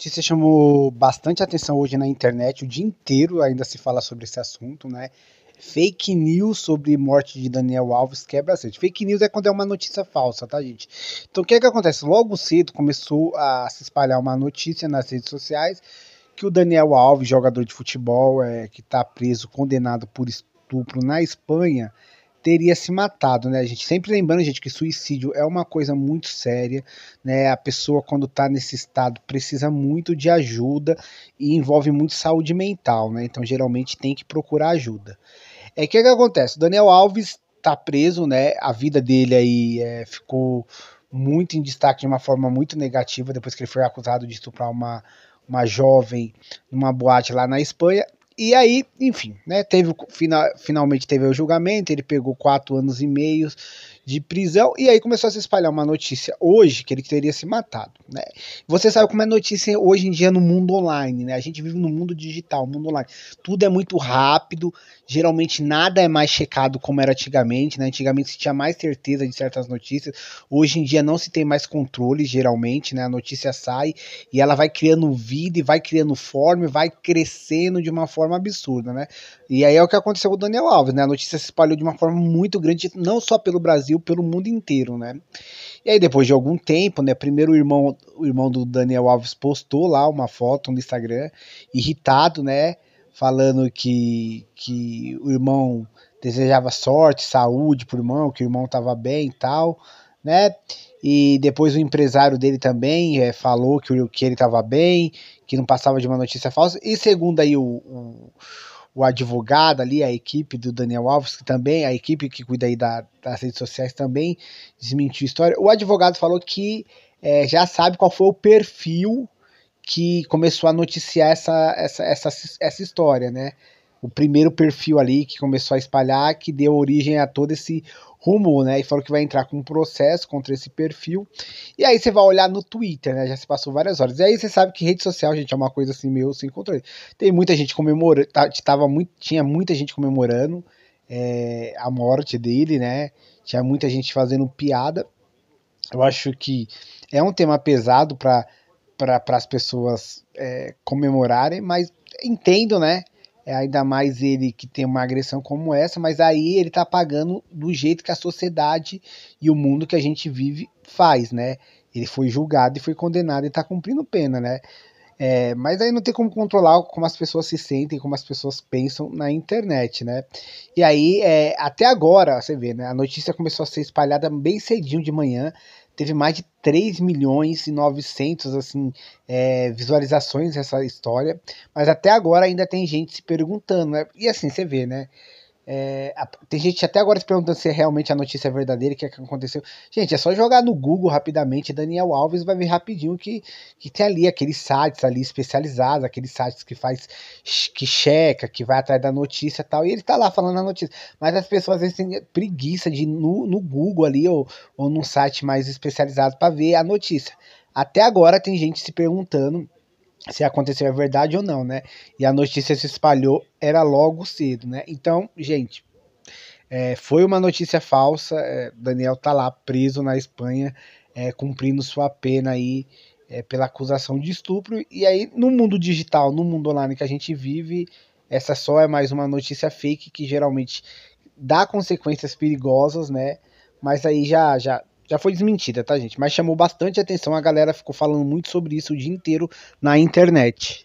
notícia chamou bastante atenção hoje na internet, o dia inteiro ainda se fala sobre esse assunto, né? Fake news sobre morte de Daniel Alves quebra bastante. Fake news é quando é uma notícia falsa, tá, gente? Então, o que é que acontece? Logo cedo começou a se espalhar uma notícia nas redes sociais que o Daniel Alves, jogador de futebol, é, que está preso, condenado por estupro na Espanha, teria se matado, né, a gente? Sempre lembrando, gente, que suicídio é uma coisa muito séria, né? A pessoa, quando tá nesse estado, precisa muito de ajuda e envolve muito saúde mental, né? Então, geralmente tem que procurar ajuda. É que, é que acontece? O Daniel Alves tá preso, né? A vida dele aí é, ficou muito em destaque de uma forma muito negativa depois que ele foi acusado de estuprar uma, uma jovem numa boate lá na Espanha. E aí, enfim, né, teve, final, finalmente teve o julgamento, ele pegou quatro anos e meio de prisão, e aí começou a se espalhar uma notícia hoje que ele teria se matado. Né? Você sabe como é notícia hoje em dia no mundo online, né? A gente vive no mundo digital, mundo online. Tudo é muito rápido, geralmente nada é mais checado como era antigamente, né? Antigamente se tinha mais certeza de certas notícias, hoje em dia não se tem mais controle, geralmente, né? A notícia sai e ela vai criando vida e vai criando forma, vai crescendo de uma forma forma absurda, né? E aí é o que aconteceu com o Daniel Alves, né? A notícia se espalhou de uma forma muito grande, não só pelo Brasil, pelo mundo inteiro, né? E aí depois de algum tempo, né, primeiro o irmão, o irmão do Daniel Alves postou lá uma foto no Instagram, irritado, né, falando que, que o irmão desejava sorte, saúde pro irmão, que o irmão tava bem e tal, né? E depois o empresário dele também é, falou que, que ele estava bem, que não passava de uma notícia falsa. E segundo aí o, o, o, advogado ali, a equipe do Daniel Alves, que também, a equipe que cuida aí da, das redes sociais também desmentiu a história. O advogado falou que é, já sabe qual foi o perfil que começou a noticiar essa, essa, essa, essa história, né? O primeiro perfil ali que começou a espalhar, que deu origem a todo esse rumo, né? E falou que vai entrar com um processo contra esse perfil. E aí você vai olhar no Twitter, né? Já se passou várias horas. E aí você sabe que rede social, gente, é uma coisa assim meio sem controle. Tem muita gente comemorando, tá, tava muito, tinha muita gente comemorando é, a morte dele, né? Tinha muita gente fazendo piada. Eu acho que é um tema pesado para para as pessoas é, comemorarem, mas entendo, né? É ainda mais ele que tem uma agressão como essa, mas aí ele tá pagando do jeito que a sociedade e o mundo que a gente vive faz, né? Ele foi julgado e foi condenado e tá cumprindo pena, né? É, mas aí não tem como controlar como as pessoas se sentem, como as pessoas pensam na internet, né? E aí, é, até agora, você vê, né? A notícia começou a ser espalhada bem cedinho de manhã teve mais de 3 milhões e 900 assim, é, visualizações essa história, mas até agora ainda tem gente se perguntando, né? E assim, você vê, né? É, a, tem gente até agora se perguntando se é realmente a notícia é verdadeira, o que, é que aconteceu. Gente, é só jogar no Google rapidamente, Daniel Alves vai ver rapidinho que, que tem ali aqueles sites ali especializados, aqueles sites que faz, que checa, que vai atrás da notícia e tal, e ele tá lá falando a notícia. Mas as pessoas às vezes têm preguiça de ir no, no Google ali ou, ou num site mais especializado para ver a notícia. Até agora tem gente se perguntando se aconteceu a verdade ou não, né? E a notícia se espalhou, era logo cedo, né? Então, gente, é, foi uma notícia falsa. É, Daniel tá lá preso na Espanha, é, cumprindo sua pena aí é, pela acusação de estupro. E aí, no mundo digital, no mundo online que a gente vive, essa só é mais uma notícia fake que geralmente dá consequências perigosas, né? Mas aí já, já já foi desmentida, tá, gente? Mas chamou bastante atenção, a galera ficou falando muito sobre isso o dia inteiro na internet.